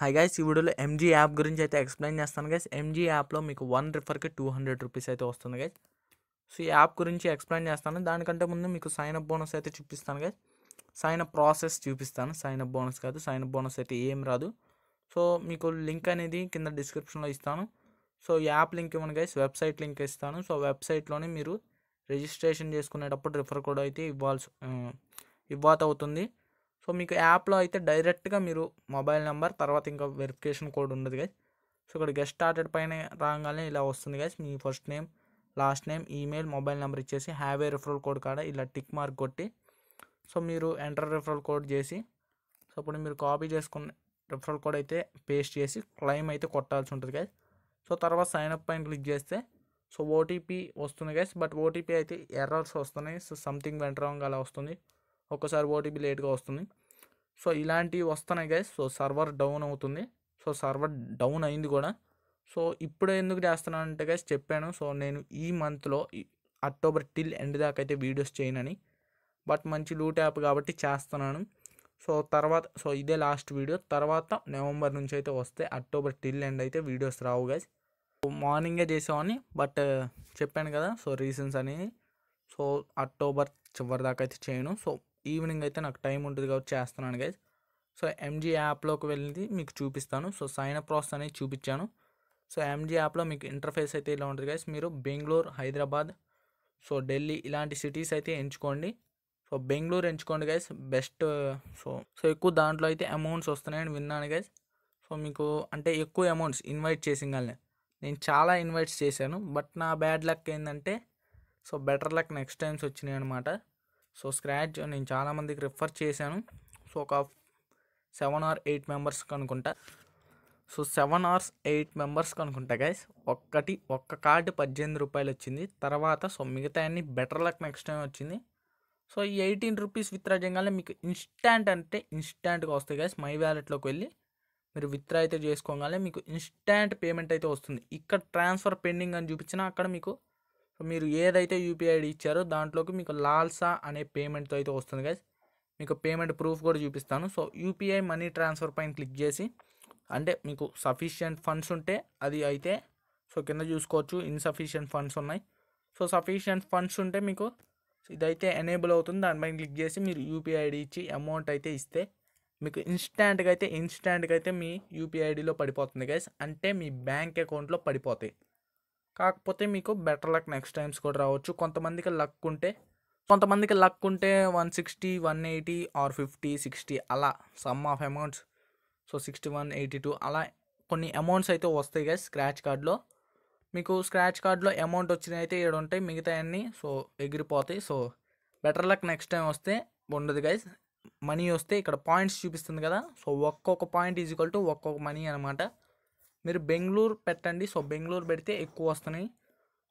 hi guys ఈ వీడియోలో MG app గురించి అయితే ఎక్స్ప్లెయిన్ చేస్తాను గైస్ ఎంజీ యాప్లో మీకు వన్ రిఫర్కి టూ హండ్రెడ్ రూపీస్ అయితే వస్తుంది గైస్ సో ఈ యాప్ గురించి ఎక్స్ప్లెయిన్ చేస్తాను దానికంటే ముందు మీకు సైన్ అప్ బోనస్ అయితే చూపిస్తాను గైస్ సైన్ అప్ ప్రాసెస్ చూపిస్తాను సైన్ అప్ బోనస్ కాదు సైన్ అప్ బోనస్ అయితే ఏం రాదు సో మీకు లింక్ అనేది కింద డిస్క్రిప్షన్లో ఇస్తాను సో యాప్ లింక్ ఇవ్వండి గైస్ వెబ్సైట్ లింక్ ఇస్తాను సో వెబ్సైట్లోనే మీరు రిజిస్ట్రేషన్ చేసుకునేటప్పుడు రిఫర్ కోడ్ అయితే ఇవ్వాల్సి ఇవ్వాత అవుతుంది సో మీకు యాప్లో అయితే డైరెక్ట్గా మీరు మొబైల్ నెంబర్ తర్వాత ఇంకా వెరిఫికేషన్ కోడ్ ఉండదు గైస్ సో ఇక్కడ గెస్ట్ స్టార్టెడ్ పైన రాగానే ఇలా వస్తుంది గైస్ మీ first name last name email mobile number ఇచ్చేసి హ్యావే రిఫరల్ కోడ్ కాడ ఇలా టిక్ మార్క్ కొట్టి సో మీరు ఎంటర్ రిఫరల్ కోడ్ చేసి సో ఇప్పుడు మీరు కాపీ చేసుకున్న రిఫరల్ కోడ్ అయితే పేస్ట్ చేసి క్లైమ్ అయితే కొట్టాల్సి ఉంటుంది గైస్ సో తర్వాత సైన్అప్ పైన క్లిక్ చేస్తే సో ఓటీపీ వస్తుంది గైస్ బట్ ఓటీపీ అయితే ఎర్రర్స్ వస్తున్నాయి సో సంథింగ్ వెంట రాంగ్ అలా వస్తుంది ఒక్కసారి ఓటీపీ లేట్గా వస్తుంది సో ఇలాంటివి వస్తున్నాయి గైస్ సో సర్వర్ డౌన్ అవుతుంది సో సర్వర్ డౌన్ అయింది కూడా సో ఇప్పుడు ఎందుకు చేస్తున్నాను అంటే గైస్ చెప్పాను సో నేను ఈ మంత్లో అక్టోబర్ టిల్ ఎండ్ దాకా అయితే వీడియోస్ చేయనని బట్ మంచి లూట్ యాప్ కాబట్టి చేస్తున్నాను సో తర్వాత సో ఇదే లాస్ట్ వీడియో తర్వాత నవంబర్ నుంచి అయితే వస్తే అక్టోబర్ టిల్ ఎండ్ అయితే వీడియోస్ రావు గైస్ మార్నింగే చేసామని బట్ చెప్పాను కదా సో రీజన్స్ అని సో అక్టోబర్ చివరి దాకా అయితే చేయను సో ఈవినింగ్ అయితే నాకు టైం ఉంటుంది కాబట్టి చేస్తున్నాను గైజ్ సో ఎంజీ యాప్లోకి వెళ్ళింది మీకు చూపిస్తాను సో సైన్ అప్ ప్రాసెస్ అనేది చూపించాను సో ఎంజీ యాప్లో మీకు ఇంటర్ఫేస్ అయితే ఇలా ఉంటుంది గైస్ మీరు బెంగళూరు హైదరాబాద్ సో ఢిల్లీ ఇలాంటి సిటీస్ అయితే ఎంచుకోండి సో బెంగళూరు ఎంచుకోండి గైస్ బెస్ట్ సో సో ఎక్కువ దాంట్లో అయితే అమౌంట్స్ వస్తున్నాయని విన్నాను గైస్ సో మీకు అంటే ఎక్కువ అమౌంట్స్ ఇన్వైట్ చేసింగానే నేను చాలా ఇన్వైట్స్ చేశాను బట్ నా బ్యాడ్ లక్ ఏంటంటే so better luck next times వచ్చినాయి అనమాట సో స్క్రాచ్ నేను చాలామందికి రిఫర్ చేశాను సో ఒక సెవెన్ ఆర్ ఎయిట్ మెంబర్స్ అనుకుంటా సో సెవెన్ ఆర్స్ ఎయిట్ మెంబర్స్కి అనుకుంటా గైస్ ఒక్కటి ఒక్క కార్డు పద్దెనిమిది రూపాయలు వచ్చింది తర్వాత సో మిగతా అన్ని బెటర్ లక్ నెక్స్ట్ టైం వచ్చింది సో ఈ ఎయిటీన్ రూపీస్ విత్డ్రా చేయగానే మీకు ఇన్స్టాంట్ అంటే ఇన్స్టాంట్గా వస్తాయి గైస్ మై వ్యాలెట్లోకి వెళ్ళి మీరు విత్డ్రా అయితే చేసుకోగానే మీకు ఇన్స్టాంట్ పేమెంట్ అయితే వస్తుంది ఇక్కడ ట్రాన్స్ఫర్ పెండింగ్ అని చూపించినా అక్కడ మీకు మీరు ఏదైతే యూపీఐ ఐడి ఇచ్చారో దాంట్లోకి మీకు లాల్సా అనే పేమెంట్తో అయితే వస్తుంది గైస్ మీకు పేమెంట్ ప్రూఫ్ కూడా చూపిస్తాను సో యూపీఐ మనీ ట్రాన్స్ఫర్ పైన క్లిక్ చేసి అంటే మీకు సఫిషియంట్ ఫండ్స్ ఉంటే అది అయితే సో కింద చూసుకోవచ్చు ఇన్సఫిషియంట్ ఫండ్స్ ఉన్నాయి సో సఫిషియంట్ ఫండ్స్ ఉంటే మీకు ఇదైతే ఎనేబుల్ అవుతుంది దానిపైన క్లిక్ చేసి మీరు యూపీఐ ఐడి ఇచ్చి అమౌంట్ అయితే ఇస్తే మీకు ఇన్స్టాంట్గా అయితే ఇన్స్టాంట్గా అయితే మీ యూపీఐ ఐడిలో పడిపోతుంది గైస్ అంటే మీ బ్యాంక్ అకౌంట్లో పడిపోతాయి కాకపోతే మీకు బెటర్ లక్ నెక్స్ట్ టైమ్స్ కూడా రావచ్చు కొంతమందికి లక్ ఉంటే కొంతమందికి లక్ ఉంటే one sixty one eighty or fifty sixty అలా some of amounts so sixty one eighty two అలా కొన్ని అమౌంట్స్ అయితే వస్తాయి కదా స్క్రాచ్ కార్డ్లో మీకు స్క్రాచ్ కార్డ్లో అమౌంట్ వచ్చినవి అయితే ఏడు ఉంటాయి మిగతా అన్నీ సో ఎగిరిపోతాయి so better luck next time వస్తే ఉండదు గైస్ మనీ వస్తే ఇక్కడ పాయింట్స్ చూపిస్తుంది కదా సో ఒక్కొక్క పాయింట్ ఈజ్ ఈక్వల్ టు ఒక్కొక్క మనీ అనమాట మీరు బెంగళూరు పెట్టండి సో బెంగళూరు పెడితే ఎక్కువ వస్తున్నాయి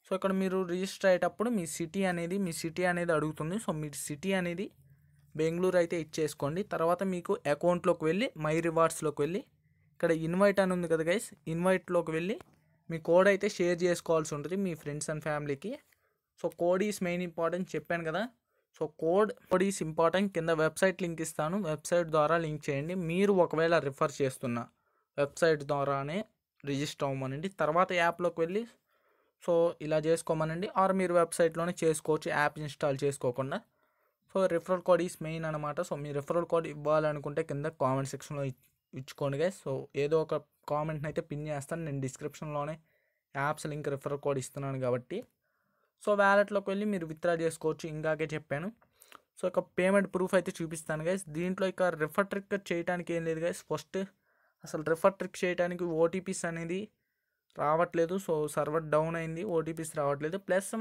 సో ఇక్కడ మీరు రిజిస్టర్ అయ్యేటప్పుడు మీ సిటీ అనేది మీ సిటీ అనేది అడుగుతుంది సో మీ సిటీ అనేది బెంగళూరు అయితే ఇచ్చేసుకోండి తర్వాత మీకు అకౌంట్లోకి వెళ్ళి మై రివార్డ్స్లోకి వెళ్ళి ఇక్కడ ఇన్వైట్ అని ఉంది కదా గైస్ ఇన్వైట్లోకి వెళ్ళి మీ కోడ్ అయితే షేర్ చేసుకోవాల్సి ఉంటుంది మీ ఫ్రెండ్స్ అండ్ ఫ్యామిలీకి so code is main important చెప్పాను కదా so code code is important కింద వెబ్సైట్ లింక్ ఇస్తాను వెబ్సైట్ ద్వారా లింక్ చేయండి మీరు ఒకవేళ రిఫర్ చేస్తున్న వెబ్సైట్ ద్వారానే రిజిస్టర్ అవ్వమనండి తర్వాత యాప్లోకి వెళ్ళి సో ఇలా చేసుకోమనండి ఆర్ మీరు వెబ్సైట్లోనే చేసుకోవచ్చు యాప్ ఇన్స్టాల్ చేసుకోకుండా so referral code is main అనమాట సో మీ రిఫరల్ కోడ్ ఇవ్వాలనుకుంటే కింద కామెంట్ సెక్షన్లో ఇచ్చుకోండి గైస్ సో ఏదో ఒక కామెంట్ని అయితే పిన్ చేస్తాను నేను డిస్క్రిప్షన్లోనే యాప్స్ లింక్ రిఫరల్ కోడ్ ఇస్తున్నాను కాబట్టి సో వ్యాలెట్లోకి వెళ్ళి మీరు విత్డ్రా చేసుకోవచ్చు ఇంకాకే చెప్పాను సో ఇక పేమెంట్ ప్రూఫ్ అయితే చూపిస్తాను గైస్ దీంట్లో ఇక రిఫర్ ట్రిక్ చేయడానికి ఏం లేదు గైస్ ఫస్ట్ అసలు రిఫర్ ట్రిక్ చేయడానికి ఓటీపీస్ అనేది రావట్లేదు సో సర్వర్ డౌన్ అయింది ఓటీపీస్ రావట్లేదు ప్లస్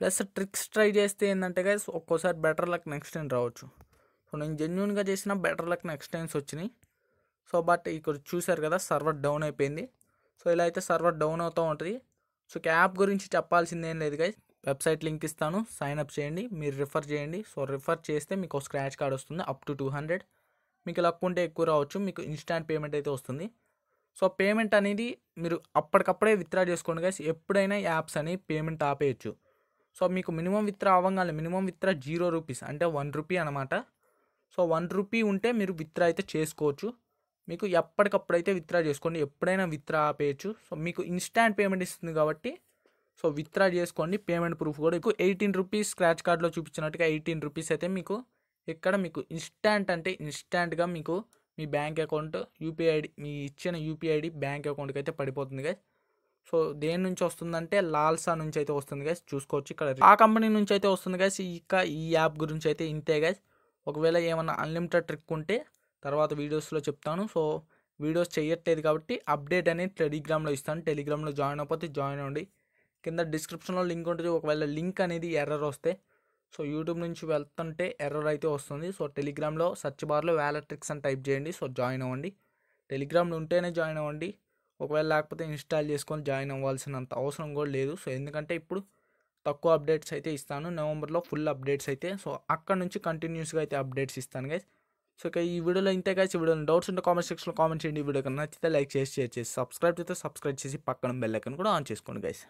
ప్లస్ ట్రిక్స్ ట్రై చేస్తే ఏంటంటే కదా ఒక్కోసారి బెటర్ లక్ నెక్స్ట్ టైం రావచ్చు సో నేను జెన్యున్గా చేసిన బెటర్ లక్ నెక్స్ట్ టైమ్స్ వచ్చినాయి సో బట్ ఇక్కడ చూశారు కదా సర్వర్ డౌన్ అయిపోయింది సో ఇలా అయితే సర్వర్ డౌన్ అవుతూ ఉంటుంది సో క్యాప్ గురించి చెప్పాల్సింది ఏం లేదు కదా వెబ్సైట్ లింక్ ఇస్తాను సైన్ అప్ చేయండి మీరు రిఫర్ చేయండి సో రిఫర్ చేస్తే మీకు స్క్రాచ్ కార్డ్ వస్తుంది అప్ టు టూ హండ్రెడ్ మీకు ఇలా ఉంటే ఎక్కువ రావచ్చు మీకు ఇన్స్టాంట్ పేమెంట్ అయితే వస్తుంది సో పేమెంట్ అనేది మీరు అప్పటికప్పుడే విత్డ్రా చేసుకోండి గైస్ ఎప్పుడైనా యాప్స్ అని పేమెంట్ ఆపేయచ్చు సో మీకు మినిమం విత్డ్రా అవ్వగానే మినిమం విత్డ్రా జీరో రూపీస్ అంటే వన్ రూపీ అనమాట సో వన్ రూపీ ఉంటే మీరు విత్డ్రా అయితే చేసుకోవచ్చు మీకు ఎప్పటికప్పుడు అయితే విత్డ్రా చేసుకోండి ఎప్పుడైనా విత్డ్రా ఆపేయచ్చు సో మీకు ఇన్స్టాంట్ పేమెంట్ ఇస్తుంది కాబట్టి సో విత్డ్రా చేసుకోండి పేమెంట్ ప్రూఫ్ కూడా మీకు ఎయిటీన్ రూపీస్ స్క్రాచ్ కార్డ్లో చూపించినట్టుగా ఎయిటీన్ రూపీస్ అయితే మీకు ఇక్కడ మీకు ఇన్స్టాంట్ అంటే ఇన్స్టాంట్గా మీకు మీ బ్యాంక్ అకౌంట్ యూపీఐ ఐడి మీ ఇచ్చిన యూపీఐ ఐడి బ్యాంక్ అకౌంట్కి అయితే పడిపోతుంది గైస్ సో దేని నుంచి వస్తుందంటే లాల్సా నుంచి అయితే వస్తుంది గైస్ చూసుకోవచ్చు ఇక్కడ ఆ కంపెనీ నుంచి అయితే వస్తుంది గైస్ ఇక ఈ యాప్ గురించి అయితే ఇంతే గైస్ ఒకవేళ ఏమైనా అన్లిమిటెడ్ ట్రిక్ ఉంటే తర్వాత వీడియోస్లో చెప్తాను సో వీడియోస్ చేయట్లేదు కాబట్టి అప్డేట్ అనేది టెలిగ్రామ్లో ఇస్తాను టెలిగ్రామ్లో జాయిన్ అయిపోతే జాయిన్ అవ్వండి కింద డిస్క్రిప్షన్లో లింక్ ఉంటుంది ఒకవేళ లింక్ అనేది ఎర్రర్ వస్తే సో యూట్యూబ్ నుంచి వెళ్తుంటే ఎర్రర్ అయితే వస్తుంది సో టెలిగ్రామ్లో సర్చ్ బార్లో వ్యాలెట్రిక్స్ అని టైప్ చేయండి సో జాయిన్ అవ్వండి టెలిగ్రామ్లో ఉంటేనే జాయిన్ అవ్వండి ఒకవేళ లేకపోతే ఇన్స్టాల్ చేసుకొని జాయిన్ అవ్వాల్సినంత అవసరం కూడా లేదు సో ఎందుకంటే ఇప్పుడు తక్కువ అప్డేట్స్ అయితే ఇస్తాను నవంబర్లో ఫుల్ అప్డేట్స్ అయితే సో అక్కడ నుంచి కంటిన్యూస్గా అయితే అప్డేట్స్ ఇస్తాను గైస్ సో ఇక ఈ వీడియోలో ఇంతే గైస్ వీడియోలో డౌట్స్ ఉంటే కామెంట్ సెక్షన్లో కామెంట్ చేయండి ఈ వీడియో కన్నా నచ్చితే లైక్ చేసి షేర్ చేసి సబ్స్క్రైబ్ చేస్తే సబ్స్క్రైబ్ చేసి పక్కన బెల్ ఐకన్ కూడా ఆన్ చేసుకోండి గైస్